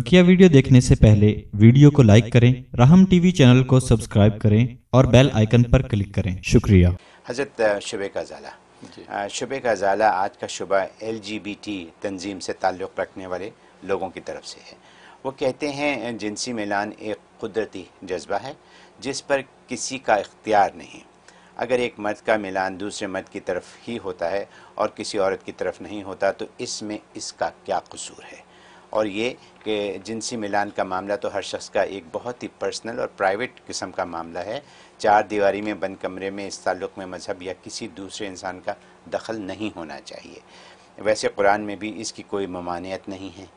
बकिया वीडियो देखने से पहले वीडियो को लाइक करें राहम टीवी चैनल को सब्सक्राइब करें और बेल आइकन पर क्लिक करें शुक्रिया हजरत शुबे का ज़ाला शुबे का ज़ाला आज का शुबा एल जी बी टी तंजीम से ताल्लुक़ रखने वाले लोगों की तरफ से है वो कहते हैं जिनसी मिलान एक कुदरती जज्बा है जिस पर किसी का इख्तियार नहीं अगर एक मर्द का मिलान दूसरे मर्द की तरफ ही होता है और किसी औरत की तरफ नहीं होता तो इसमें इसका क्या कसूर है और ये कि जिनसी मिलान का मामला तो हर शख्स का एक बहुत ही पर्सनल और प्राइवेट किस्म का मामला है चार दीवारी में बंद कमरे में इस ताल्लुक़ में मज़हब या किसी दूसरे इंसान का दखल नहीं होना चाहिए वैसे कुरान में भी इसकी कोई ममानियत नहीं है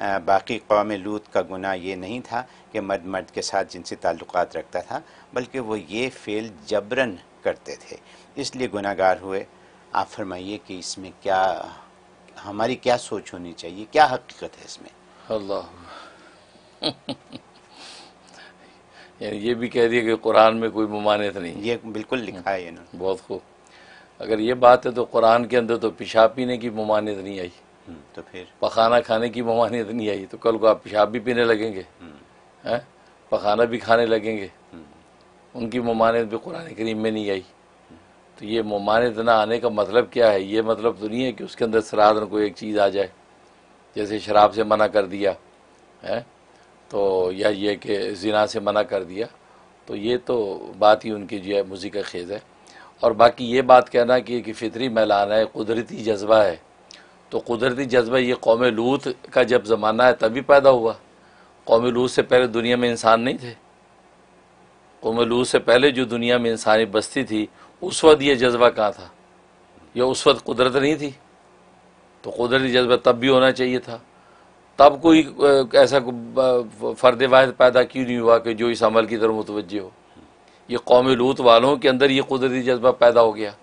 आ, बाकी कौम लूत का गुना ये नहीं था कि मर्द मर्द के साथ जिनसे ताल्लुक़ रखता था बल्कि वो ये फ़ेल जबरन करते थे इसलिए गुनागार हुए आप फरमाइए कि इसमें क्या हमारी क्या सोच होनी चाहिए क्या हकीकत है इसमें अल्लाह ये भी कह दिया कि कुरान में कोई ममानियत नहीं ये बिल्कुल लिखा है इन्होंने बहुत खूब अगर ये बात है तो कुरान के अंदर तो पेशाब पीने की ममानियत नहीं आई हम्म, तो फिर पखाना खाने की ममानत नहीं आई तो कल को आप पेशाब भी पीने लगेंगे हम्म। हैं पखाना भी खाने लगेंगे हम्म। उनकी ममानियत भी कुरान करीम में नहीं आई तो ये ममानत ना आने का मतलब क्या है ये मतलब तो नहीं है कि उसके अंदर सरादन कोई एक चीज़ आ जाए जैसे शराब से मना कर दिया है तो या ये कि जिना से मना कर दिया तो ये तो बात ही उनकी जो है मुजी का खेज़ है और बाकी ये बात कहना कि, कि फितरी मैलाना है कुदरती जज्बा है तो कुदरती जज्बा ये कौम लूत का जब ज़माना है तभी पैदा हुआ कौम लूत से पहले दुनिया में इंसान नहीं थे कौम लूत से पहले जो दुनिया में इंसानी बस्ती थी उस वक्त यह जज्बा कहा था यह उस वक्त कुदरत नहीं थी तो कुदरती जज्बा तब भी होना चाहिए था तब कोई ऐसा फ़र्द वाहद पैदा क्यों नहीं हुआ कि जो इस अमल की तरफ मुतवज हो ये कौम लूत वालों के अंदर ये कुदरती जज्बा पैदा हो गया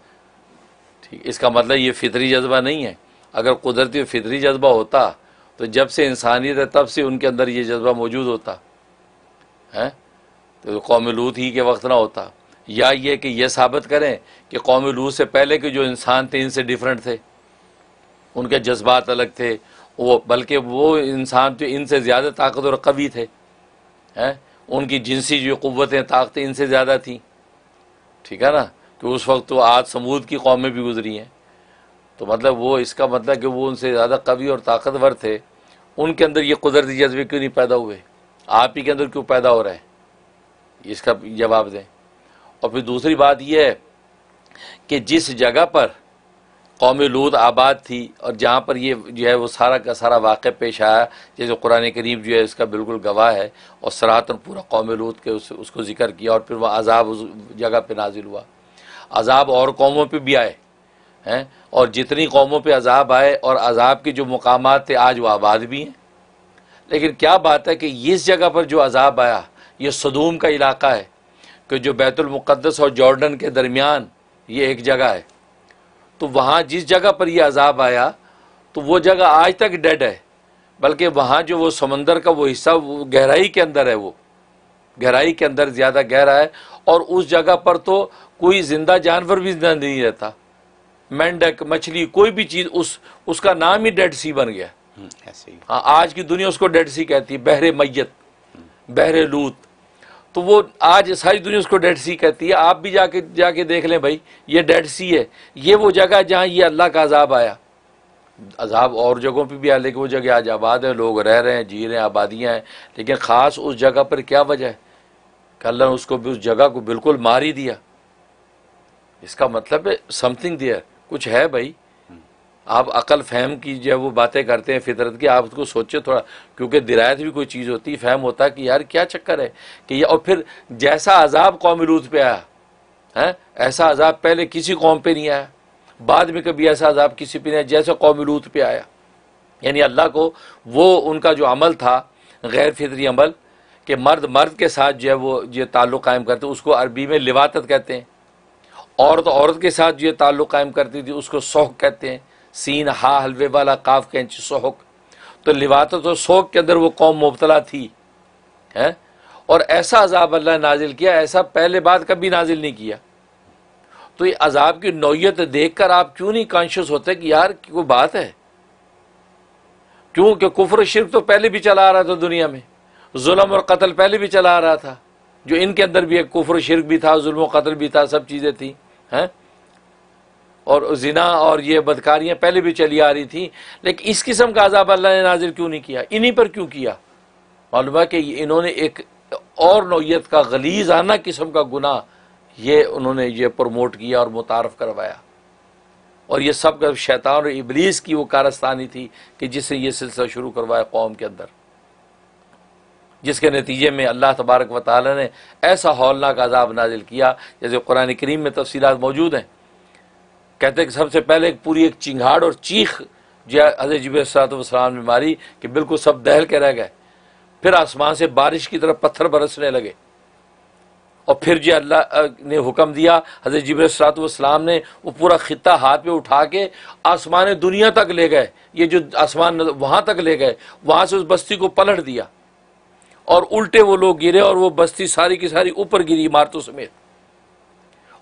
ठीक इसका मतलब ये फितरी जज्बा नहीं है अगर कुदरती फितरी जज्बा होता तो जब से इंसानियत है तब से उनके अंदर ये जज्बा मौजूद होता है तो कौम लूत ही के वक्त ना होता या ये कि यह साबित करें कि कौम लू से पहले के जो इंसान थे इनसे डिफरेंट थे उनके जज्बात अलग थे वो बल्कि वो इंसान तो इनसे ज़्यादा ताकतवर कवि थे हैं उनकी जिनसी जो क़वतें ताकतें इनसे ज़्यादा थी ठीक है ना कि उस वक्त तो आज समूद की कौमें भी गुजरी हैं तो मतलब वो इसका मतलब कि वो उनसे ज़्यादा कवि और ताकतवर थे उनके अंदर ये कुदरती जज्बे क्यों नहीं पैदा हुए आप ही के अंदर क्यों पैदा हो रहा है इसका जवाब दें और फिर दूसरी बात यह है कि जिस जगह पर कौम लूत आबाद थी और जहाँ पर ये जो है वो सारा का सारा वाक़ पेश आया जैसे कुरान करीब जो है इसका बिल्कुल गवाह है और सराहतन पूरा कौम लूद के उस, उसको ज़िक्र किया और फिर वह अजाब उस जगह पर नाजिल हुआ अजाब और कौमों पर भी आए हैं और जितनी कौमों पर अजाब आए और अजाब के जो मकाम थे आज वो आबाद भी हैं लेकिन क्या बात है कि इस जगह पर जो अजाब आया ये सदूम का इलाका है कि जो बैतुलमक़दस और जॉर्डन के दरमियान ये एक जगह है तो वहाँ जिस जगह पर यह अजाब आया तो वो जगह आज तक डेड है बल्कि वहाँ जो वो समंदर का वो हिस्सा वो गहराई के अंदर है वो गहराई के अंदर ज़्यादा गहरा है और उस जगह पर तो कोई ज़िंदा जानवर भी जिंदा नहीं रहता मेंढक मछली कोई भी चीज़ उस उसका नाम ही डेड सी बन गया हम्म, हाँ आज की दुनिया उसको डेड सी कहती है बहरे मैत बहरे लूत तो वो आज सारी दुनिया उसको डेड सी कहती है आप भी जाके जाके देख लें भाई ये डेड सी है ये वो जगह जहाँ ये अल्लाह का अजाब आया अजाब और जगहों पे भी आया लेकिन वो जगह आज आबाद है लोग रह रहे हैं जी रहे हैं आबादियाँ हैं लेकिन ख़ास उस जगह पर क्या वजह है कल ने उसको भी उस जगह को बिल्कुल मार ही दिया इसका मतलब है समथिंग दिया कुछ है भाई आप अकल फहम की जब वो बातें करते हैं फितरत की आप उसको सोचे थोड़ा क्योंकि दिरायत भी कोई चीज़ होती है फहम होता कि यार क्या चक्कर है कि ये और फिर जैसा अजाब कौम रूद पे आया है ऐसा अजाब पहले किसी कौम पे नहीं आया बाद में कभी ऐसा अजाब किसी पे नहीं आया जैसा कौम रूद पे आया यानी अल्लाह को वो उनका जो अमल था गैर फितरी अमल कि मर्द मर्द के साथ जो है वो ये ताल्लुक़ कायम करते हैं उसको अरबी में लिवात कहते हैं औरत औरत के साथ जो ताल्लुक़ कायम करती थी उसको शौक कहते हैं सीन हा हलवे वाला काफ कैंची सोहक तो लिवात तो सोक के अंदर वो कौम मुबतला थी है और ऐसा अजाब अल्लाह नाजिल किया ऐसा पहले बाद कभी नाजिल नहीं किया तो ये अजाब की नौीयत देख कर आप क्यों नहीं कॉन्शियस होते कि यार कोई बात है क्योंकि कुफर शिरक तो पहले भी चला आ रहा था दुनिया में जुल्म और कत्ल पहले भी चला आ रहा था जो इनके अंदर भी एक कुफर शिरक भी था जुल्म कत्ल भी था सब चीज़ें थी हैं और ज़िना और ये बदकारियाँ पहले भी चली आ रही थी लेकिन इस किस्म का अजाब अल्लाह ने नाजिल क्यों नहीं किया इन्हीं पर क्यों किया मालूम है कि इन्होंने एक और नौीयत का गलीजाना किस्म का गुना ये उन्होंने ये प्रमोट किया और मुतारफ़ करवाया और ये सब का शैतान और इबलीस की वो कारस्तानी थी कि जिसने ये सिलसिला शुरू करवाया कौम के अंदर जिसके नतीजे में अल्लाह तबारक वाली ने ऐसा हौलनाक अजाब नाजिल किया जैसे कुरान करीम में तफसीत मौजूद हैं कहते हैं कि सबसे पहले पूरी एक चिंगाड़ और चीख जो अजय जब सलाम ने मारी कि बिल्कुल सब दहल के रह गए फिर आसमान से बारिश की तरफ पत्थर बरसने लगे और फिर जी अल्लाह ने हुक्म दिया हजरत जब सलाम ने वो पूरा ख़िता हाथ पे उठा के आसमान दुनिया तक ले गए ये जो आसमान वहाँ तक ले गए वहाँ से उस बस्ती को पलट दिया और उल्टे वो लोग गिरे और वो बस्ती सारी की सारी ऊपर गिरी इमारतों समेत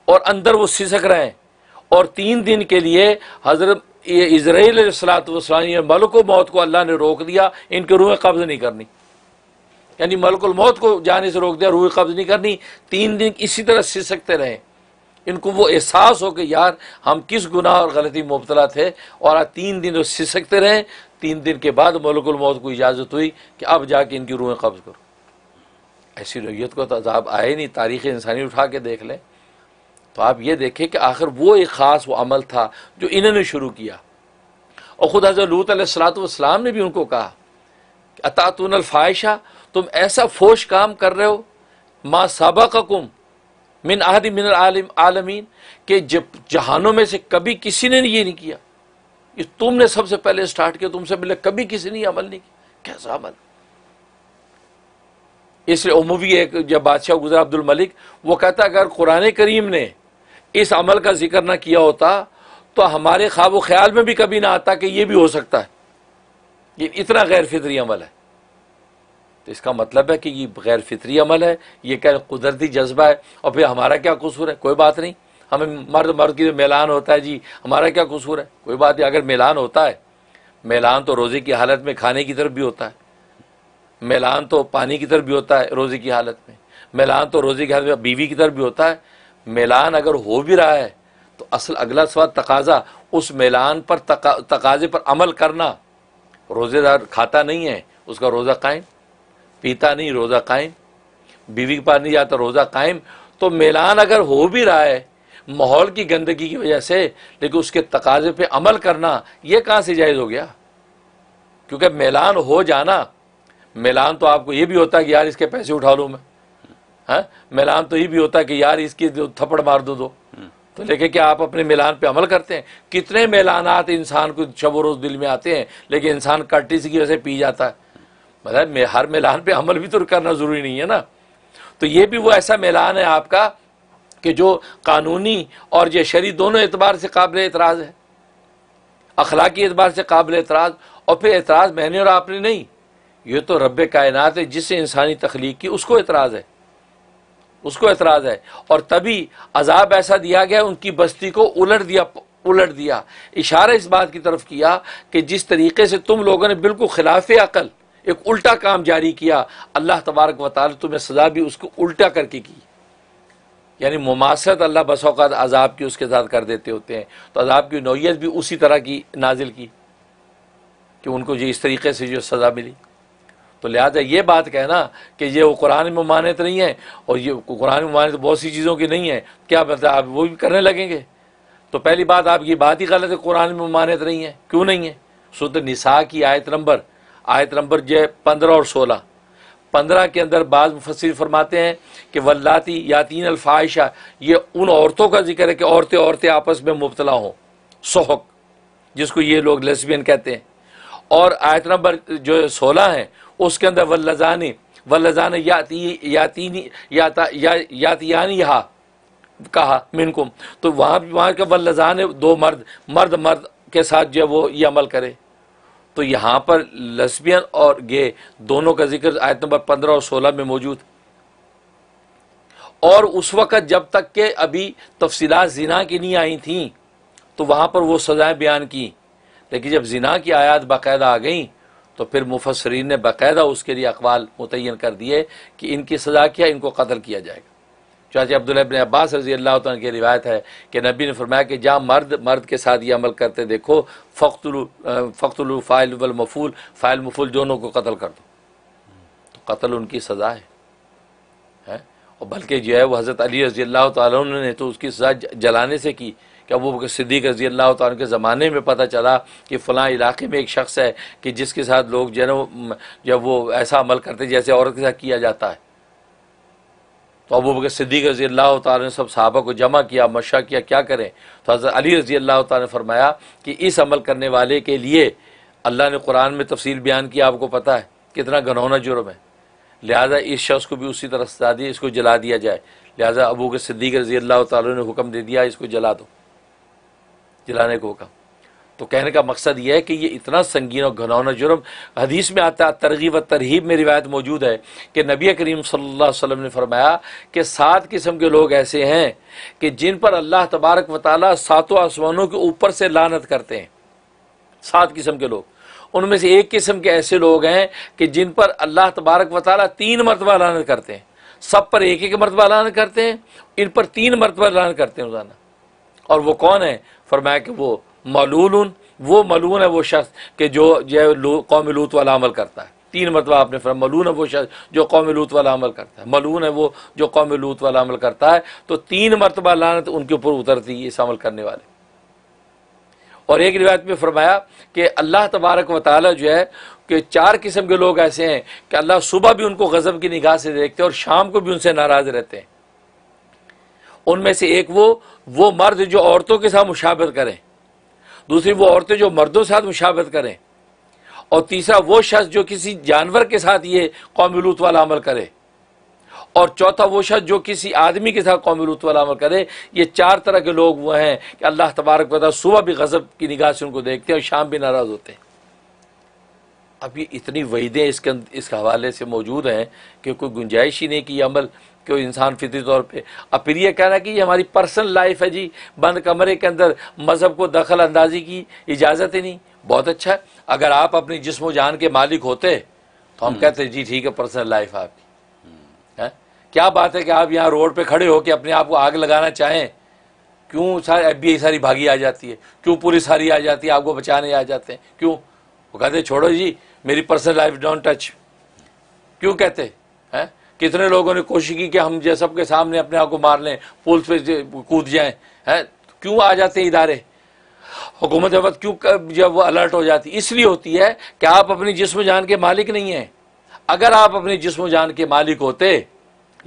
और अंदर वो सिसक रहे हैं और तीन दिन के लिए हजरत ये इसराइल सलातवाम मलक मौत को अल्लाह ने रोक दिया इनके रूह कब्ज़ नहीं करनी यानी मलकुल मौत को जाने से रोक दिया रूह कब्ज़ नहीं करनी तीन दिन इसी तरह सकते रहे इनको वो एहसास हो कि यार हम किस गुनाह और गलती मुबतला थे और आज तीन दिन तो सिसकते रहे तीन दिन के बाद मलकुल मौत को इजाज़त हुई कि अब जाके इनकी रूहें कब्ज़ करो ऐसी रैयत को तो अजाब आए नहीं तारीख़ इंसानी उठा के देख लें तो आप ये देखें कि आखिर वो एक ख़ास वो अमल था जो इन्होंने शुरू किया और ख़ुद हज़र लूत सलातम ने भी उनको कहा अतातून अलफायशा तुम ऐसा फोश काम कर रहे हो माँ का कुम मिन आदि मिन आलम आलमीन के जब जहानों में से कभी किसी ने ये नहीं किया ये तुमने सबसे पहले स्टार्ट किया तुमसे पहले कभी किसी ने अमल नहीं किया कैसा अमल इसलिए उमूवी एक जब बादशाह गुजरा अब्दुल मलिक वो कहता अगर कुरान करीम ने इस अमल का जिक्र ना किया होता तो हमारे ख्वाब व ख्याल में भी कभी ना आता कि ये भी हो सकता है ये इतना गैर फितरी अमल है तो इसका मतलब है कि ये गैर फितरी अमल है ये क्या कुदरती जज्बा है और फिर हमारा क्या कसूर है कोई बात नहीं हमें मर्द मर्द की मेलान होता है जी हमारा क्या कसूर है कोई बात नहीं अगर मेलान होता है मेलान तो रोज़े की हालत में खाने की तरफ भी होता है मेलान तो पानी की तरफ भी होता है रोज़े की हालत में मेलान तो रोज़े की हालत में बीवी की तरफ भी होता है मिलान अगर हो भी रहा है तो असल अगला सवाल तकाजा उस मिलान पर तका, तकाजे पर अमल करना रोज़ेदार खाता नहीं है उसका रोज़ा कायम पीता नहीं रोज़ा कायम बीवी के पास नहीं जाता रोज़ा कायम तो मिलान अगर हो भी रहा है माहौल की गंदगी की वजह से लेकिन उसके तकाजे पे अमल करना ये कहाँ से जायज़ हो गया क्योंकि मिलान हो जाना मिलान तो आपको ये भी होता है कि यार इसके पैसे उठा लूँ मैं है हाँ? मिलान तो ये भी होता है कि यार इसकी थप्पड़ मार दो दो हम्म। तो लेकिन क्या आप अपने मिलान पे अमल करते हैं कितने मिलानात इंसान को शब रोज़ दिल में आते हैं लेकिन इंसान कटिस की वजह से पी जाता है मतलब हर मिलान पे अमल भी तो करना ज़रूरी नहीं है ना तो ये भी वो ऐसा मिलान है आपका कि जो कानूनी और ये शरी दोनों एतबार से काबिल एतराज़ है अखलाकी एतबार से काबिल एतराज़ और फिर एतराज़ मैंने और आपने नहीं ये तो रब कायनत है जिससे इंसानी तख्लीक की उसको एतराज़ है उसको एतराज़ है और तभी अजाब ऐसा दिया गया उनकी बस्ती को उलट दिया उलट दिया इशारा इस बात की तरफ किया कि जिस तरीके से तुम लोगों ने बिल्कुल खिलाफ अकल एक उल्टा काम जारी किया अल्लाह तबारक वाल तुम्हें सजा भी उसको उल्टा करके की यानी मुमासरत अल्लाह बसौकात अजाब की उसके साथ कर देते होते हैं तो अजाब की नोयत भी उसी तरह की नाजिल की कि उनको जो इस तरीके से जो सज़ा मिली तो लिहाजा ये बात कहना कि ये वो कुरान में मानत नहीं है और ये कुरान में मानत बहुत सी चीज़ों की नहीं है क्या बता मतलब आप वो भी करने लगेंगे तो पहली बात आप ये बात ही गलत है कुरान में मानत नहीं है क्यों नहीं है सूत निसा की आयत नंबर आयत नंबर जो है पंद्रह और सोलह पंद्रह के अंदर बाद मुफसर फरमाते हैं कि वल्लाती यातीन अल्फाइशा ये उन औरतों का जिक्र है कि औरतें औरतें आपस में मुबतला हों सोहक जिसको ये लोग लेसबियन कहते हैं और आयत नंबर जो सोलह हैं उसके अंदर वल्लजान वल्लजान याती यातीनी याता या, यातियानी कहा मिनकुम तो वहाँ वहाँ के वल्लजान दो मर्द मर्द मर्द के साथ जो है वो ये अमल करे तो यहाँ पर लस्बियन और गे दोनों का जिक्र आयत नंबर पंद्रह और सोलह में मौजूद और उस वक़्त जब तक के अभी तफसीलात जिना की नहीं आई थी तो वहाँ पर वो सज़ाएँ बयान की लेकिन जब जिना की आयात बाकायदा आ गई तो फिर मुफसरीन ने बाकायदा उसके लिए अकवाल मुतन कर दिए कि इनकी सज़ा क्या इनको कत्ल किया जाएगा चाचे अब्दुल्बन अब्बास रजी अल्लाह की रिवायत है कि नबी ने फरमाया कि जहाँ मर्द मर्द के साथ ये अमल करते देखो फ़ख्तलू फ़ख्तलू फ़ाइल फ़ाइल मफूल दोनों को कत्ल कर दो तो कत्ल उनकी सज़ा है है? और बल्कि जो है वो हज़रत अली रजी अल्लाह तु ने तो उसकी सज़ा जलाने से की कि अब वो सिद्दीक रजी अल्लाह तन के ज़माने में पता चला कि फ़लाँ इलाके में एक शख्स है कि जिसके साथ लोग जो है जब वो ऐसा अमल करते जैसे औरत के साथ किया जाता है तो अब वो सिद्दीक रजी अल्लाह ने सब साहबा को जमा किया मशा किया क्या करें तो हज़रत अली रजी अल्लाह ने फरमाया कि इस अमल करने वाले के लिए अल्लाह ने कुरान में तफसील बयान किया आपको पता है कितना घनौना जुर्म है लिहाजा इस शख्स को भी उसी तरह सजा दी इसको जला दिया जाए लिहाजा अबू के सिद्दीक रजी अल्लाह तुम ने हुक्म दे दिया इसको जला दो जलाने को कहा तो कहने का मकसद यह है कि ये इतना संगीन और घनौना जुर्म हदीस में आता है तरगीब व तरहीब में रिवायत मौजूद है कि नबी करीम सल्लल्लाहु अलैहि वसल्लम ने फरमाया कि सात किस्म के लोग ऐसे हैं कि जिन पर अल्लाह तबारक व सातों आसमानों के ऊपर से लानत करते हैं सात किस्म के लोग उनमें से एक किस्म के ऐसे लोग हैं कि जिन पर अल्लाह तबारक व तीन मरतबा लानत करते हैं सब पर एक एक मरतबा लानत करते हैं इन पर तीन मरतबा लानत करते हैं रोज़ाना और वो कौन है फरमाया कि वो मलूल वो मलून है वो शख्स के जो जो कौम लूत वाला अमल करता है तीन मरतबा आपने फरमा मलून है वो शख्स जो कौम लूत वाला अमल करता है मलून है वो जो कौम लूत वाला अमल करता है तो तीन मरतबा लानत उनके ऊपर उतरती है इस अमल करने वाले और एक रिवायत में फरमाया कि अल्लाह तबारक व जो है कि चार किस्म के लोग ऐसे हैं कि अल्लाह सुबह भी उनको गज़ब की निगाह से देखते हैं और शाम को भी उनसे नाराज़ रहते हैं उनमें से एक वो वो मर्द जो औरतों के साथ मुशावत करें दूसरी वो औरतें जो मर्दों के साथ मुशावत करें और तीसरा वो शख्स जो किसी जानवर के साथ ये कौमलूत वाला अमल करे और चौथा वो शख्स जो किसी आदमी के साथ कौमलूत वाला अमल करे ये चार तरह के लोग वह हैं कि अल्लाह तबारक वाली सुबह भी गज़ब की निगाह से उनको देखते हैं और शाम भी नाराज़ होते हैं अब ये इतनी वहीदें इसके इस हवाले से मौजूद हैं कि कोई गुंजाइश ही नहीं कि ये अमल कि इंसान फितरी तौर पर अब फिर यह कहना कि ये हमारी पर्सनल लाइफ है जी बंद कमरे के अंदर मज़हब को दखल अंदाजी की इजाज़त ही नहीं बहुत अच्छा है अगर आप अपनी जिसम जान के मालिक होते तो हम हम्म। कहते जी ठीक है पर्सनल लाइफ आपकी है क्या बात है कि आप यहाँ रोड पर खड़े हो अपने आप को आग लगाना चाहें क्यों सारी एफ बी सारी भागी आ जाती है क्यों पुलिस सारी आ जाती है आपको बचाने आ जाते हैं क्यों वो कहते छोड़ो जी मेरी पर्सनल लाइफ डोंट टच क्यों कहते हैं कितने लोगों ने कोशिश की कि हम जैसे सबके सामने अपने आप को मार लें पुलिस पे कूद जाएं है क्यों आ जाते हैं इदारे हुकूमत वक्त क्यों जब अलर्ट हो जाती इसलिए होती है कि आप अपनी जिसम जान के मालिक नहीं हैं अगर आप अपनी जिसम जान के मालिक होते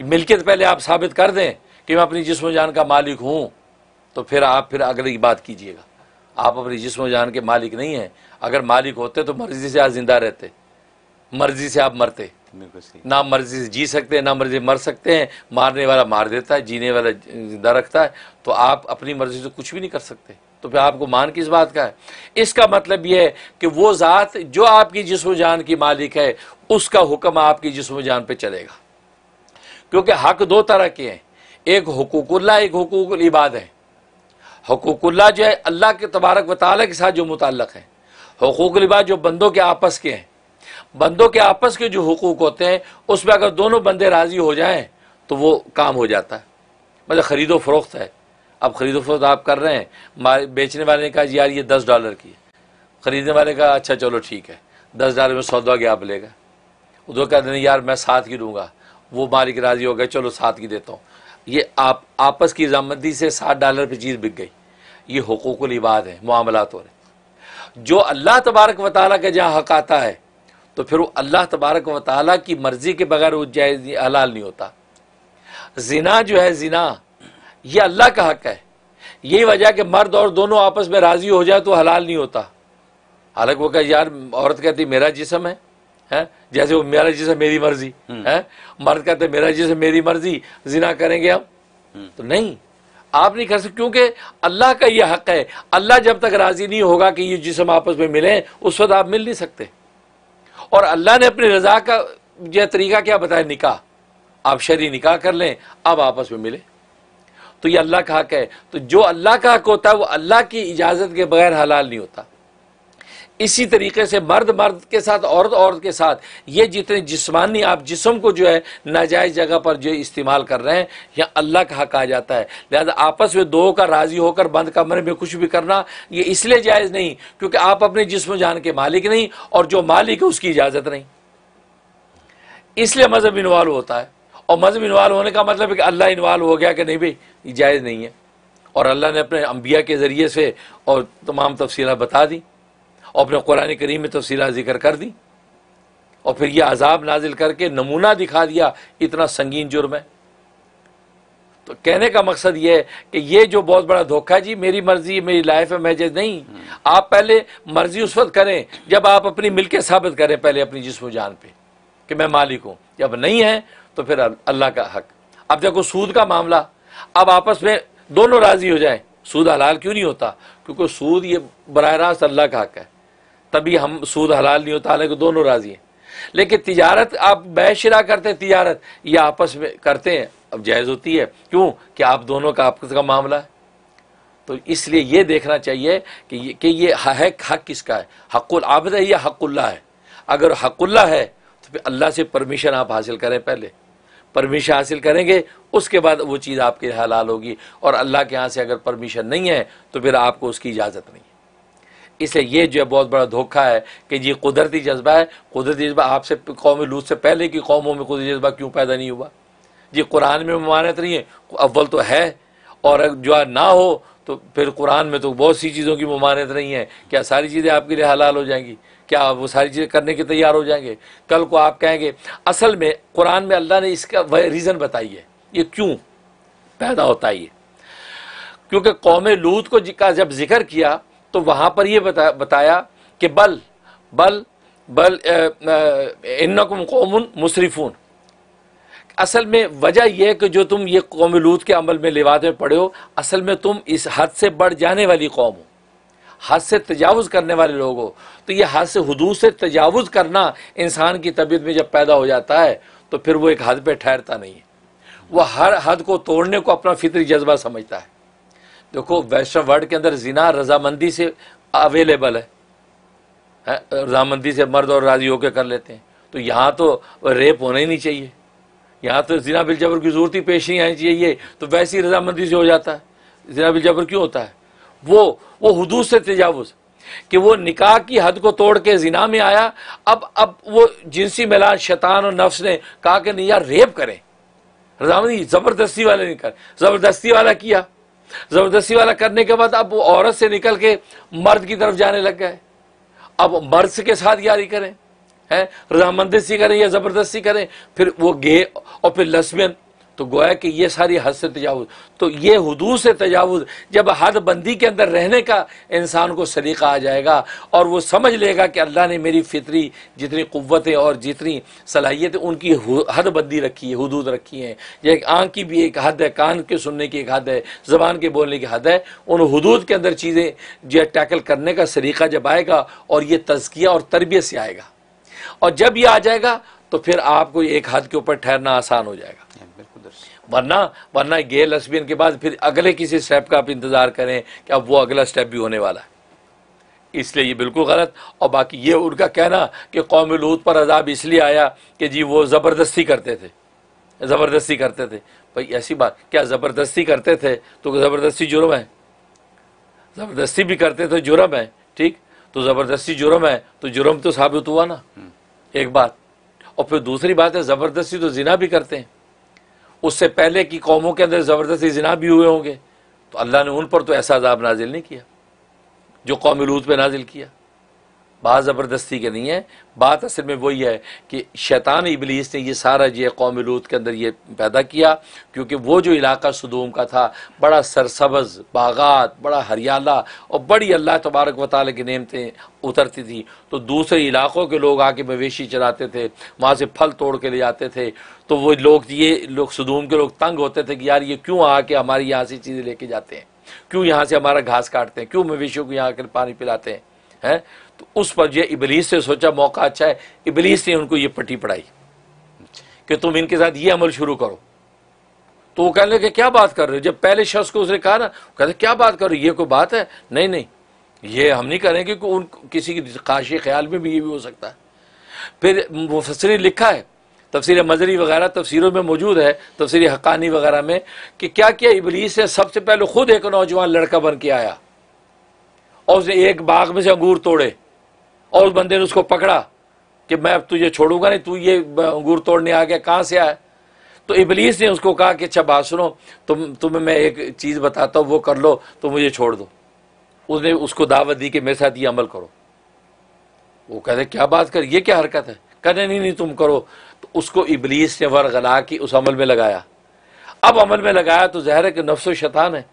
मिल्कियत पहले आप साबित कर दें कि मैं अपनी जिसम जान का मालिक हूँ तो फिर आप फिर अगले की बात कीजिएगा आप अपनी जिसम जान के मालिक नहीं हैं अगर मालिक होते तो मर्जी से आप जिंदा रहते मर्जी से आप मरते ना मर्जी से जी सकते हैं ना मर्जी मर सकते हैं मारने वाला मार देता है जीने वाला जिंदा रखता है तो आप अपनी मर्जी से कुछ भी नहीं कर सकते तो फिर आपको मान किस बात का है इसका मतलब यह है कि वो ज़ात जो आपकी जिसम जान की मालिक है उसका हुक्म आपकी जिसम जान पर चलेगा क्योंकि हक दो तरह के हैं एक हकूकुल्ला एक हकूक इबाद है हकूकुल्ला जो है अल्लाह के तबारक वाले के साथ जो मुतल है हकूक इबाद जो बंदों के आपस के हैं बंदों के आपस के जो हकूक होते हैं उसमें अगर दोनों बंदे राज़ी हो जाएं तो वो काम हो जाता है मतलब ख़रीदो फरोख्त है अब ख़रीदो फरोख्त आप कर रहे हैं बेचने वाले ने कहा यार ये दस डॉलर की है ख़रीदने वाले का अच्छा चलो ठीक है दस डॉलर में सौदा गया आप लेगा उधर कह देने यार मैं सात की दूंगा वो मालिक राज़ी हो गया चलो सात की देता हूँ ये आप आपस की रजामंदी से सात डॉलर पर चीज़ बिक गई ये हकूक़ लिबाद है मामला तो जो अल्लाह तबारक वाली का जहाँ हक आता है तो फिर वो अल्लाह तबारक व ताली की मर्ज़ी के बगैर वो जायज़ हलाल नहीं होता जिना जो है जिना यह अल्लाह का हक है यही वजह कि मर्द और दोनों आपस में राज़ी हो जाए तो हलाल नहीं होता हालांकि वो कह यार औरत कहती मेरा जिसम है है जैसे वो मेरा जिसम मेरी मर्जी हम्म। है मर्द कहते मेरा जिसम मेरी मर्जी जिना करेंगे हम हम्म। तो नहीं आप नहीं कर सकते क्योंकि अल्लाह का यह हक है अल्लाह जब तक राज़ी नहीं होगा कि ये जिसम आपस में मिले उस वक्त आप मिल नहीं सकते और अल्लाह ने अपनी रजा का यह तरीका क्या बताया निकाह आप शरी निकाह कर लें अब आपस में मिले तो ये अल्लाह का हक है तो जो अल्लाह का हक होता है वो अल्लाह की इजाज़त के बगैर हलाल नहीं होता इसी तरीके से मर्द मर्द के साथ औरत औरत के साथ ये जितने जिस्मानी आप जिसम को जो है नाजायज़ जगह पर जो इस्तेमाल कर रहे हैं यह अल्लाह का हक आ जाता है लिहाजा आपस में दो का राज़ी होकर बंद कमरे में कुछ भी करना ये इसलिए जायज़ नहीं क्योंकि आप अपने जिसम जान के मालिक नहीं और जो मालिक है उसकी इजाज़त नहीं इसलिए मज़हब इन्वाल्व होता है और मज़हब इन्वाल्व होने का मतलब है कि अल्लाह इन्वाल्व हो गया कि नहीं भाई जायज़ नहीं है और अल्लाह ने अपने अम्बिया के ज़रिए से और तमाम तफसीला बता दी और फिर कुरान करीम में तफसीला जिक्र कर दी और फिर यह अजाब नाजिल करके नमूना दिखा दिया इतना संगीन जुर्म है तो कहने का मकसद यह है कि ये जो बहुत बड़ा धोखा है जी मेरी मर्जी मेरी लाइफ है मैं जज नहीं हम्म। आप पहले मर्जी उस वक्त करें जब आप अपनी मिलकर साबित करें पहले अपनी जिसम जान पर कि मैं मालिक हूँ जब नहीं है तो फिर अल्लाह का हक अब देखो सूद का मामला अब आपस में दोनों राजी हो जाए सूद हलाल क्यों नहीं होता क्योंकि सूद ये बरह रास्त अल्लाह का हक है तभी हम सूद हलाल नहीं होता हालांकि दोनों राजी हैं लेकिन तिजारत आप बैशरा करते हैं तिजारत ये आपस में करते हैं अब जायज़ होती है क्यों कि आप दोनों का आपस का मामला है तो इसलिए ये देखना चाहिए कि ये कि ये हक हक किसका है हकुल आबद है या हकुल्ला है अगर हकुल्ला है तो फिर अल्लाह से परमिशन आप हासिल करें पहले परमिशन हासिल करेंगे उसके बाद वो चीज़ आपके हलाल होगी और अल्लाह के यहाँ से अगर परमिशन नहीं है तो फिर आपको उसकी इजाज़त नहीं है इसे ये जो है बहुत बड़ा धोखा है कि ये कुदरती जज्बा है कुदरती जज्बा आपसे कौम लूत से पहले की कौमों में कुदरती जज्बा क्यों पैदा नहीं हुआ ये कुरान में ममानत नहीं है अव्वल तो है और जो ना हो तो फिर कुरान में तो बहुत सी चीज़ों की ममानत नहीं है क्या सारी चीज़ें आपके लिए हलाल हो जाएंगी क्या वो सारी चीज़ें करने के तैयार हो जाएंगे कल को आप कहेंगे असल में कुरान में अल्लाह ने इसका रीज़न बताई है ये क्यों पैदा होता है ये क्योंकि कौम लूत को का जब जिक्र किया तो वहाँ पर यह बता, बताया कि बल बल बल इन्नकुम कौमन मुसरफून असल में वजह यह कि जो तुम ये कौम लूत के अमल में लिवाद में पड़े हो असल में तुम इस हद से बढ़ जाने वाली कौम हो हद से तजावज़ करने वाले लोग हो तो ये हद से हदूद से तजावज़ करना इंसान की तबीयत में जब पैदा हो जाता है तो फिर वो एक हद पर ठहरता नहीं है वह हर हद को तोड़ने को अपना फितरी जज्बा समझता है देखो वैश्व वर्ड के अंदर जिना रजामंदी से अवेलेबल है, है रजामंदी से मर्द और राजी होकर कर लेते हैं तो यहाँ तो रेप होना ही नहीं चाहिए यहाँ तो जिना बिलजबर की जरूरत ही पेश नहीं आनी चाहिए तो वैसी ही रजामंदी से हो जाता है जिना बिलजबर क्यों होता है वो वो हदूद से तजावज़ कि वो निकाह की हद को तोड़ के जिना में आया अब अब वो जिनसी मिलान शैतान और नफ्स ने कहा कि नहीं यार रेप करें रजामंदी ज़बरदस्ती वाले नहीं कर ज़बरदस्ती वाला किया ज़बरदस्ती वाला करने के बाद अब वो औरत से निकल के मर्द की तरफ जाने लग गए अब मर्द के साथ यारी करें है रजामंदस्ती करें या ज़बरदस्ती करें फिर वो गे और फिर लसमन तो गोया कि ये सारी हद से तजावज़ तो ये हदूद से तजावज़ जब हद बंदी के अंदर रहने का इंसान को सलीका आ जाएगा और वो समझ लेगा कि अल्लाह ने मेरी फितरी जितनी क़वतें और जितनी सलाहियतें उनकी हद बंदी रखी है हदूद रखी हैं एक आँख की भी एक हद है कान के सुनने की एक हद है ज़बान के बोलने की हद है उन हदूद के अंदर चीज़ें जो टैकल करने का सलीका जब आएगा और ये तजकिया और तरबियत से आएगा और जब यह आ जाएगा तो फिर आपको एक हद के ऊपर ठहरना आसान हो जाएगा वरना वरना गे लस्बियन के बाद फिर अगले किसी स्टेप का आप इंतज़ार करें कि अब वो अगला स्टेप भी होने वाला है इसलिए ये बिल्कुल गलत और बाकी ये उनका कहना कि कौम लूत पर अजाब इसलिए आया कि जी वो ज़बरदस्ती करते थे ज़बरदस्ती करते थे भाई ऐसी बात क्या ज़बरदस्ती करते थे तो ज़बरदस्ती जुर्म है ज़बरदस्ती भी करते थे तो जुर्म है ठीक तो ज़बरदस्ती जुर्म है तो जुर्म तो साबित हुआ ना हम्म। एक बात और फिर दूसरी बात है ज़बरदस्ती तो जिना भी करते हैं उससे पहले की कौमों के अंदर ज़बरदस्ती जना भी हुए होंगे तो अल्लाह ने उन पर तो ऐसा अजाब नाजिल नहीं किया जो कौम लूत पर नाजिल किया बात ज़बरदस्ती के नहीं है बात असल में वही है कि शैतान इबलीस ने यह सारा ये कौम लूत के अंदर ये पैदा किया क्योंकि वो जो इलाका सदूम का था बड़ा सरसब्ज़ बागात बड़ा हरियाला और बड़ी अल्लाह तबारक व ताल की नियमतें उतरती थी तो दूसरे इलाक़ों के लोग आके मवेशी चलाते थे वहाँ से फल तोड़ के ले जाते थे तो वो लोग ये लोग सदूम के लोग तंग होते थे कि यार ये क्यों आके हमारे यहाँ से चीज़ें लेके जाते हैं क्यों यहाँ से हमारा घास काटते हैं क्यों मवेशियों को यहाँ आकर पानी पिलाते हैं हैं तो उस पर यह इबलीस से सोचा मौका अच्छा है इबलीस ने उनको ये पट्टी पढ़ाई कि तुम इनके साथ ये अमल शुरू करो तो वो कहने लगे क्या बात कर रहे हो जब पहले शख्स को उसने कहा ना कहते क्या बात कर रहे हो ये कोई बात है नहीं नहीं ये हम नहीं करेंगे क्योंकि उन किसी की काशी ख्याल में भी ये भी हो सकता है फिर वो फसल लिखा है तफसर मजरी वगैरह तफसीरों में मौजूद है तफसर हकानी वगैरह में कि क्या किया इबलीस है सबसे पहले खुद एक नौजवान लड़का बन के आया और उसने एक बाग में से अंगूर तोड़े और उस बंदे ने उसको पकड़ा कि मैं अब तुझे छोड़ूंगा नहीं तू ये अंगूर तोड़ने आ गया कहाँ से आया तो इबलीस ने उसको कहा कि अच्छा बात सुनो तुम तुम्हें मैं एक चीज़ बताता हूँ वो कर लो तो मुझे छोड़ दो उसने उसको दावत दी कि मेरे साथ ये अमल करो वो कहते क्या बात कर ये क्या हरकत है कहने नहीं नहीं तुम करो तो उसको इबलीस ने वर गला की उस अमल में लगाया अब अमल में लगाया तो जहर के कि नफ्स शैतान है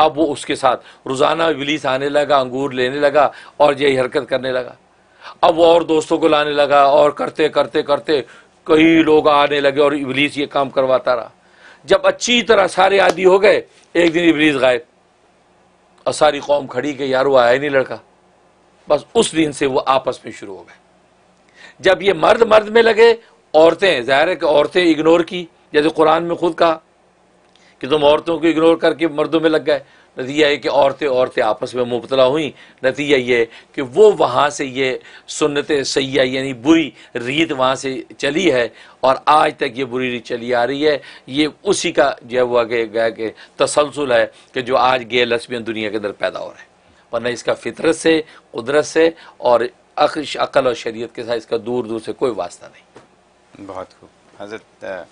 अब वो उसके साथ रोज़ाना विलीस आने लगा अंगूर लेने लगा और यही हरकत करने लगा अब वो और दोस्तों को लाने लगा और करते करते करते कई लोग आने लगे और इबलीस ये काम करवाता रहा जब अच्छी तरह सारे आदि हो गए एक दिन इबलीस गायब और सारी कौम खड़ी के यार वो आया ही नहीं लड़का बस उस दिन से वो आपस में शुरू हो गए जब ये मर्द मर्द में लगे औरतें ज़ाहिर है कि औरतें इग्नोर की जैसे कुरान में खुद कहा कि तुम औरतों को इग्नोर करके मर्दों में लग गए नतीजा ये कि औरतें औरतें आपस में मुबतला हुई नतीजा ये कि वो वहाँ से ये सुनते सैया यानी बुरी रीत वहाँ से चली है और आज तक ये बुरी रीत चली आ रही है ये उसी का जो हुआ कि गया कि तसलसल है कि जो आज गे लक्ष्मी दुनिया के अंदर पैदा हो रहा है वरना इसका फितरत से कुदरत से और अकल और शरीत के साथ इसका दूर दूर से कोई वास्ता नहीं बहुत खूब हजरत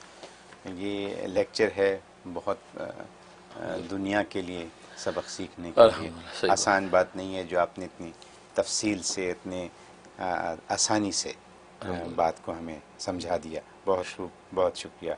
ये लेक्चर है बहुत दुनिया के लिए सबक सीखने के लिए आसान बात नहीं है जो आपने इतनी तफसील से इतने आसानी से बात को हमें समझा दिया बहुत शुभ बहुत शुक्रिया